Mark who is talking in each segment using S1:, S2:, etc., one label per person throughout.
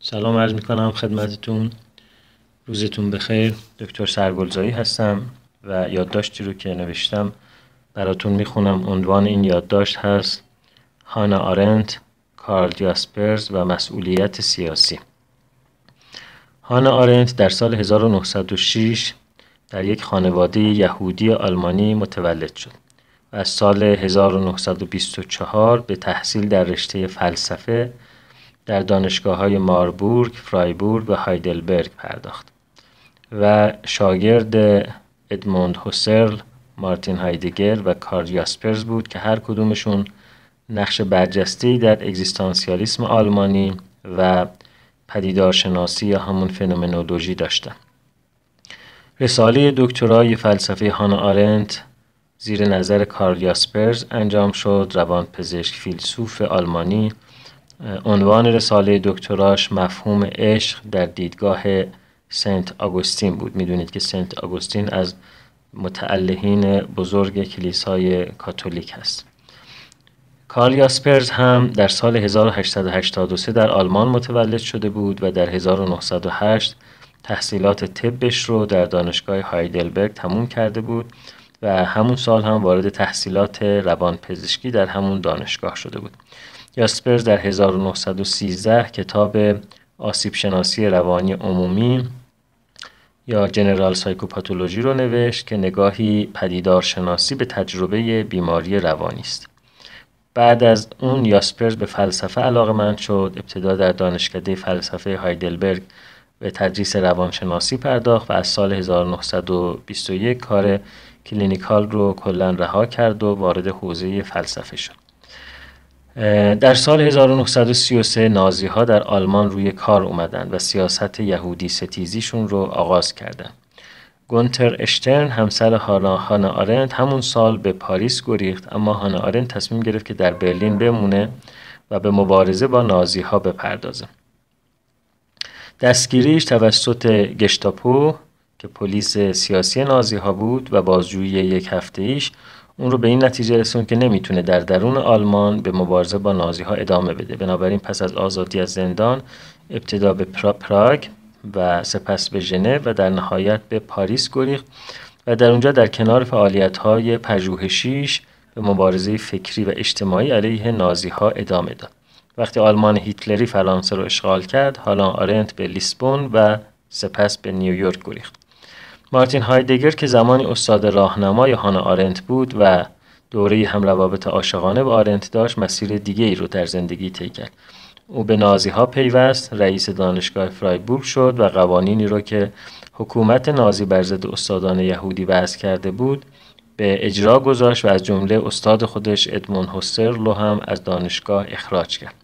S1: سلام عرض می کنم خدمتتون روزتون بخیر دکتر سرگلزایی هستم و یادداشتی رو که نوشتم براتون خونم عنوان این یادداشت هست هانا آرنت کارل جاسپرز و مسئولیت سیاسی هانا آرنت در سال 1906 در یک خانواده یهودی آلمانی متولد شد و از سال 1924 به تحصیل در رشته فلسفه در دانشگاه های ماربورگ، فرایبورگ و هایدلبرگ پرداخت و شاگرد ادموند هوسرل، مارتین هایدگر و کارل یاسپرز بود که هر کدومشون نقش برجسته‌ای در اگزیستانسیالیسم آلمانی و پدیدارشناسی یا همون فنومنولوژی داشتن. رساله دکترای فلسفه هانا آرنت زیر نظر کارل یاسپرز انجام شد روان پزشک فیلسوف آلمانی عنوان رساله دکتراش مفهوم عشق در دیدگاه سنت آگوستین بود میدونید که سنت آگوستین از متعلهین بزرگ کلیسای کاتولیک هست کارل یاسپرز هم در سال 1883 در آلمان متولد شده بود و در 1908 تحصیلات طبش رو در دانشگاه هایدلبرگ تموم کرده بود و همون سال هم وارد تحصیلات روانپزشکی در همون دانشگاه شده بود. یاسپرز در 1913 کتاب آسیب شناسی روانی عمومی یا جنرال سایکوپاتولوژی رو نوشت که نگاهی پدیدارشناسی به تجربه بیماری روانی است. بعد از اون یاسپرز به فلسفه علاقه من شد ابتدا در دانشکده فلسفه هایدلبرگ به تدریس روانشناسی پرداخت و از سال 1921 کار کلینیکال رو کلا رها کرد و وارد حوزه فلسفه شد در سال 1933 نازی ها در آلمان روی کار اومدن و سیاست یهودی ستیزیشون رو آغاز کردند. گونتر اشترن همسر هانا آرند همون سال به پاریس گریخت اما هانا آرند تصمیم گرفت که در برلین بمونه و به مبارزه با نازی ها بپردازه. دستگیریش توسط گشتاپو که پلیس سیاسی نازی ها بود و بازجویی یک هفته ایش اون رو به این نتیجه رسون که نمیتونه در درون آلمان به مبارزه با نازی ها ادامه بده بنابراین پس از آزادی از زندان ابتدا به پرا پراگ و سپس به ژنو و در نهایت به پاریس گریخت و در اونجا در کنار فعالیت های پژوهشیش به مبارزه فکری و اجتماعی علیه نازی ها ادامه داد وقتی آلمان هیتلری فرانسه رو اشغال کرد حالا آرنت به لیسبون و سپس به نیویورک گریخت مارتین هایدگر که زمانی استاد راهنمای هانا آرنت بود و دوره هم روابط عاشقانه با آرنت داشت مسیر دیگه ای رو در زندگی طی کرد او به نازی ها پیوست رئیس دانشگاه فرایبورگ شد و قوانینی رو که حکومت نازی بر ضد استادان یهودی وضع کرده بود به اجرا گذاشت و از جمله استاد خودش ادمون رو هم از دانشگاه اخراج کرد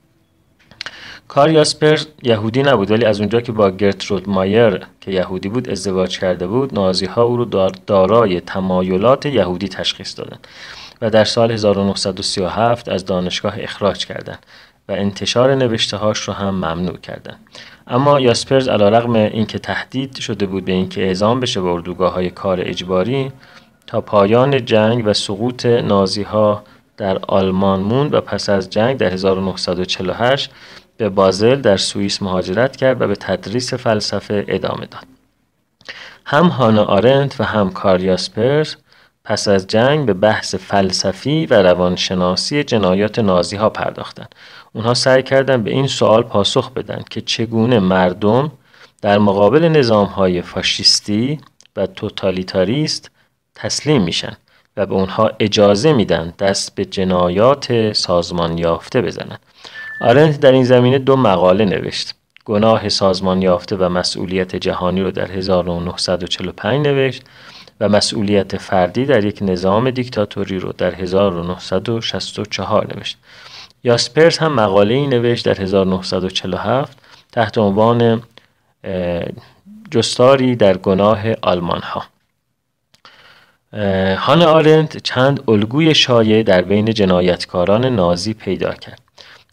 S1: کار یاسپرز یهودی نبود ولی از اونجا که با گرترود مایر که یهودی بود ازدواج کرده بود نازی ها او رو دارای تمایلات یهودی تشخیص دادند و در سال 1937 از دانشگاه اخراج کردند و انتشار نوشته هاش رو هم ممنوع کردند اما یاسپرز این اینکه تهدید شده بود به اینکه اعزام بشه به اردوگاه های کار اجباری تا پایان جنگ و سقوط نازی ها در آلمان موند و پس از جنگ در 1948 به بازل در سوئیس مهاجرت کرد و به تدریس فلسفه ادامه داد. هم هانا آرنت و هم کاریاسپرز پس از جنگ به بحث فلسفی و روانشناسی جنایات نازی ها پرداختند. اونها سعی کردند به این سوال پاسخ بدن که چگونه مردم در مقابل نظام های فاشیستی و توتالیتاریست تسلیم میشن و به اونها اجازه میدن دست به جنایات سازمان یافته بزنن. آرنت در این زمینه دو مقاله نوشت. گناه سازمان یافته و مسئولیت جهانی رو در 1945 نوشت و مسئولیت فردی در یک نظام دیکتاتوری رو در 1964 نوشت. یاسپرس هم مقاله ای نوشت در 1947 تحت عنوان جستاری در گناه آلمان ها. هان آرند چند الگوی شایع در بین جنایتکاران نازی پیدا کرد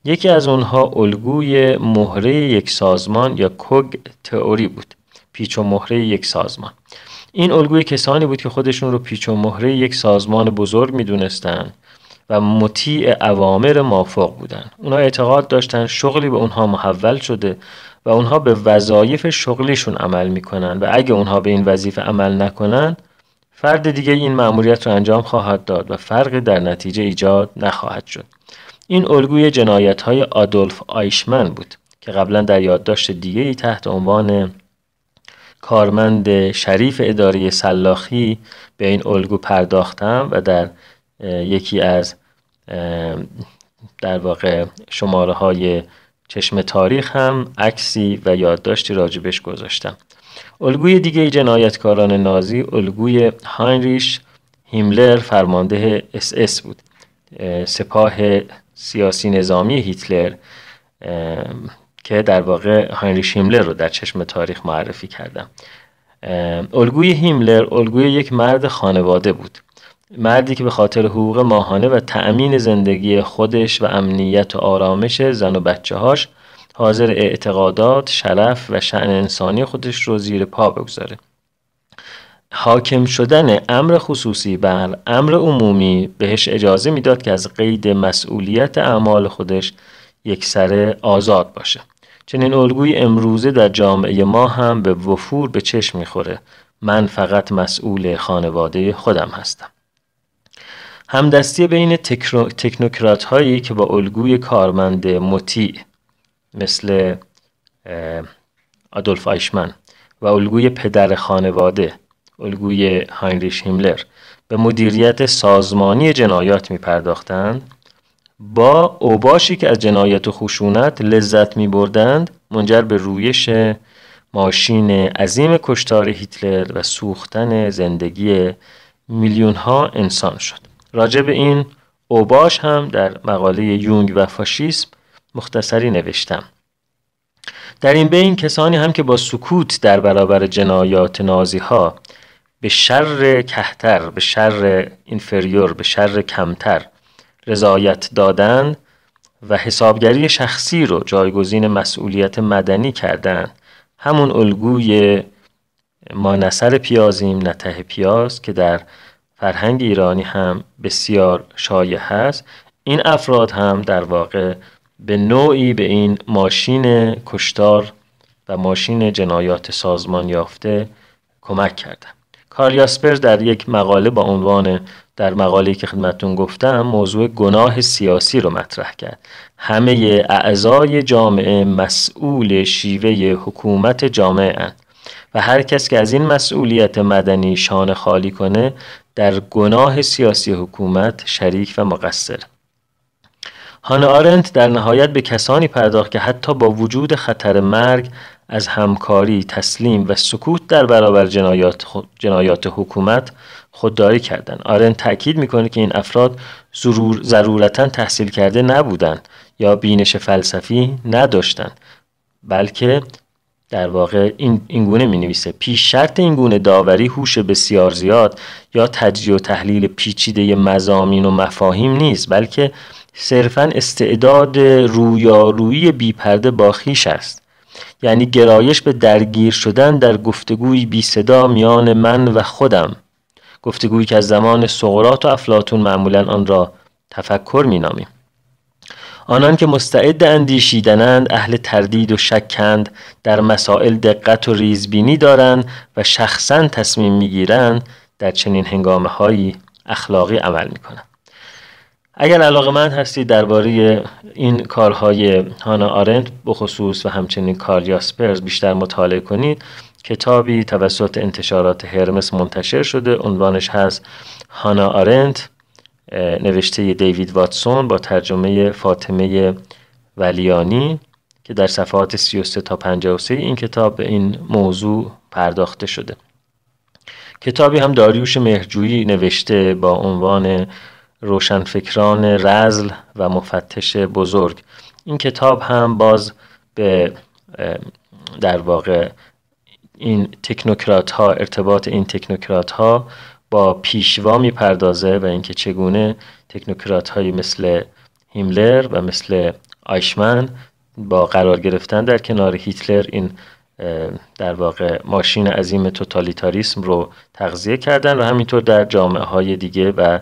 S1: یکی از اونها الگوی مهره یک سازمان یا کوگ تئوری بود پیچ و مهره یک سازمان این الگوی کسانی بود که خودشون رو پیچ و مهره یک سازمان بزرگ دونستن و مطیع اوامر مافوق بودن اونها اعتقاد داشتند شغلی به اونها محول شده و اونها به وظایف شغلیشون عمل میکنن و اگه اونها به این وظیفه عمل نکنن فرد دیگه این مأموریت رو انجام خواهد داد و فرقی در نتیجه ایجاد نخواهد شد این الگوی جنایت های آدولف آیشمن بود که قبلا در یادداشت دیگری تحت عنوان کارمند شریف اداره سلاخی به این الگو پرداختم و در یکی از در واقع شماره های چشم تاریخ هم عکسی و یادداشتی راجبش گذاشتم الگوی دیگه جنایتکاران نازی الگوی هاینریش هیملر فرمانده اس اس بود سپاه سیاسی نظامی هیتلر که در واقع هاینریش هیملر رو در چشم تاریخ معرفی کردم الگوی هیملر الگوی یک مرد خانواده بود مردی که به خاطر حقوق ماهانه و تأمین زندگی خودش و امنیت و آرامش زن و بچه هاش حاضر اعتقادات، شرف و شعن انسانی خودش رو زیر پا بگذاره حاکم شدن امر خصوصی بر بله، امر عمومی بهش اجازه میداد که از قید مسئولیت اعمال خودش یکسره آزاد باشه چنین الگوی امروزه در جامعه ما هم به وفور به چشم میخوره من فقط مسئول خانواده خودم هستم همدستی بین تکنوکرات هایی که با الگوی کارمند مطیع مثل آدولف آیشمن و الگوی پدر خانواده الگوی هاینریش هیملر به مدیریت سازمانی جنایات می پرداختند با اوباشی که از جنایت و خشونت لذت می بردند منجر به رویش ماشین عظیم کشتار هیتلر و سوختن زندگی میلیون ها انسان شد راجع به این اوباش هم در مقاله یونگ و فاشیسم مختصری نوشتم در این بین کسانی هم که با سکوت در برابر جنایات نازی ها به شر کهتر به شر اینفریور به شر کمتر رضایت دادن و حسابگری شخصی رو جایگزین مسئولیت مدنی کردن همون الگوی ما نسر پیازیم نته پیاز که در فرهنگ ایرانی هم بسیار شایع هست این افراد هم در واقع به نوعی به این ماشین کشتار و ماشین جنایات سازمان یافته کمک کردند. کارل یاسپر در یک مقاله با عنوان در مقاله‌ای که خدمتون گفتم موضوع گناه سیاسی رو مطرح کرد همه اعضای جامعه مسئول شیوه حکومت جامعه اند و هر کس که از این مسئولیت مدنی شان خالی کنه در گناه سیاسی حکومت شریک و مقصر هان آرنت در نهایت به کسانی پرداخت که حتی با وجود خطر مرگ از همکاری، تسلیم و سکوت در برابر جنایات, جنایات حکومت خودداری کردن. آرن تاکید میکنه که این افراد ضرور... ضرورتا تحصیل کرده نبودند یا بینش فلسفی نداشتند بلکه در واقع این, این گونه می نویسه پیش شرط این گونه داوری هوش بسیار زیاد یا تجزیه و تحلیل پیچیده مزامین و مفاهیم نیست بلکه صرفا استعداد رویارویی بیپرده با خیش است یعنی گرایش به درگیر شدن در گفتگوی بی صدا میان من و خودم گفتگویی که از زمان سقرات و افلاتون معمولا آن را تفکر نامیم. آنان که مستعد اندیشیدنند اهل تردید و شکند در مسائل دقت و ریزبینی دارند و شخصا تصمیم میگیرند در چنین هنگامه هایی اخلاقی عمل کنند. اگر علاقه من هستید درباره این کارهای هانا آرنت بخصوص و همچنین کار یاسپرز بیشتر مطالعه کنید کتابی توسط انتشارات هرمس منتشر شده عنوانش هست هانا آرنت نوشته دیوید واتسون با ترجمه فاطمه ولیانی که در صفحات 33 تا 53 این کتاب به این موضوع پرداخته شده کتابی هم داریوش مهرجویی نوشته با عنوان روشنفکران رزل و مفتش بزرگ این کتاب هم باز به در واقع این تکنوکرات ها ارتباط این تکنوکرات ها با پیشوا پردازه و اینکه چگونه تکنوکرات هایی مثل هیملر و مثل آیشمن با قرار گرفتن در کنار هیتلر این در واقع ماشین عظیم توتالیتاریسم رو تغذیه کردن و همینطور در جامعه های دیگه و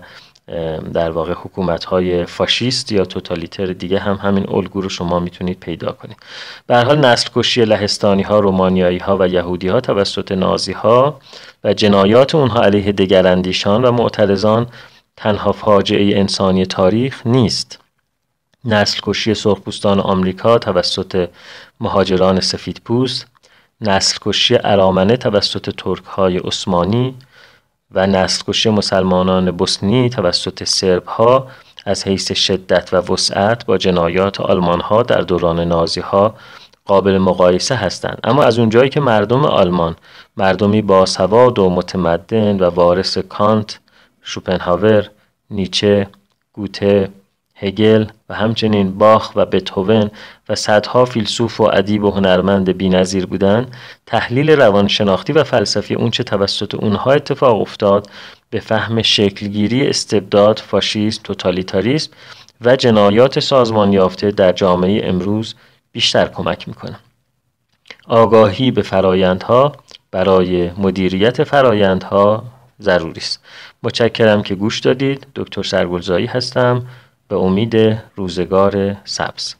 S1: در واقع حکومت های فاشیست یا توتالیتر دیگه هم همین الگو رو شما میتونید پیدا کنید به حال نسل کشی لهستانی ها رومانیایی ها و یهودی ها توسط نازی ها و جنایات اونها علیه دگراندیشان و معترضان تنها فاجعه انسانی تاریخ نیست نسل کشی سرخپوستان آمریکا توسط مهاجران سفیدپوست نسل کشی ارامنه توسط ترک های عثمانی و نسلکشی مسلمانان بوسنی توسط سرب ها از حیث شدت و وسعت با جنایات آلمان ها در دوران نازی ها قابل مقایسه هستند اما از اونجایی که مردم آلمان مردمی سواد و متمدن و وارث کانت شوپنهاور نیچه گوته هگل و همچنین باخ و بتوون و صدها فیلسوف و ادیب و هنرمند بینظیر بودند تحلیل روانشناختی و فلسفی اونچه توسط اونها اتفاق افتاد به فهم شکلگیری استبداد فاشیسم توتالیتاریسم و جنایات سازمان یافته در جامعه امروز بیشتر کمک میکنه آگاهی به فرایندها برای مدیریت فرایندها ضروری است متشکرم که گوش دادید دکتر سرگلزایی هستم به امید روزگار سبز